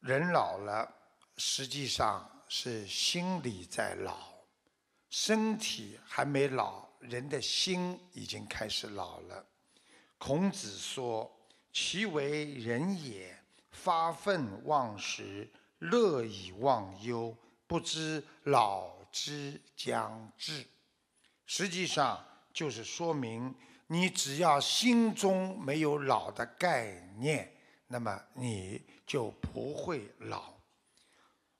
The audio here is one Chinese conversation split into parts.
人老了，实际上是心里在老，身体还没老，人的心已经开始老了。孔子说：“其为人也，发愤忘食，乐以忘忧，不知老之将至。”实际上就是说明，你只要心中没有老的概念。那么你就不会老。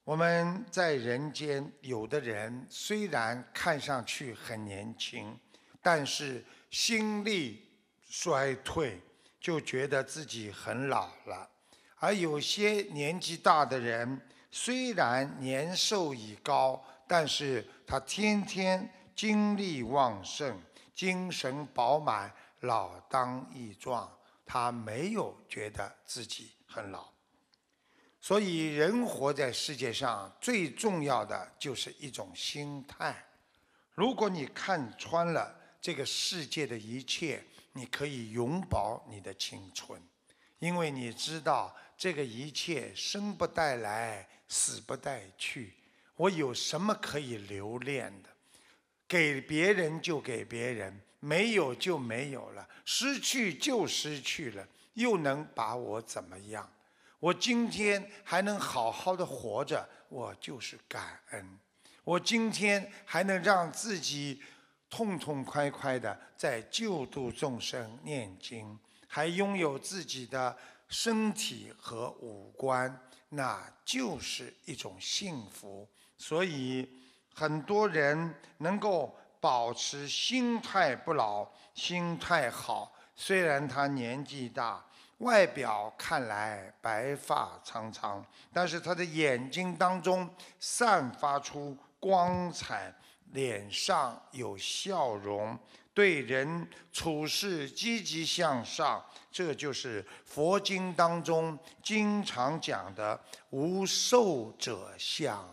我们在人间，有的人虽然看上去很年轻，但是心力衰退，就觉得自己很老了；而有些年纪大的人，虽然年寿已高，但是他天天精力旺盛，精神饱满，老当益壮。他没有觉得自己很老，所以人活在世界上最重要的就是一种心态。如果你看穿了这个世界的一切，你可以永葆你的青春，因为你知道这个一切生不带来，死不带去。我有什么可以留恋的？给别人就给别人，没有就没有了，失去就失去了，又能把我怎么样？我今天还能好好的活着，我就是感恩。我今天还能让自己痛痛快快的在救度众生、念经，还拥有自己的身体和五官，那就是一种幸福。所以。很多人能够保持心态不老，心态好。虽然他年纪大，外表看来白发苍苍，但是他的眼睛当中散发出光彩，脸上有笑容，对人处事积极向上。这就是佛经当中经常讲的“无寿者相”。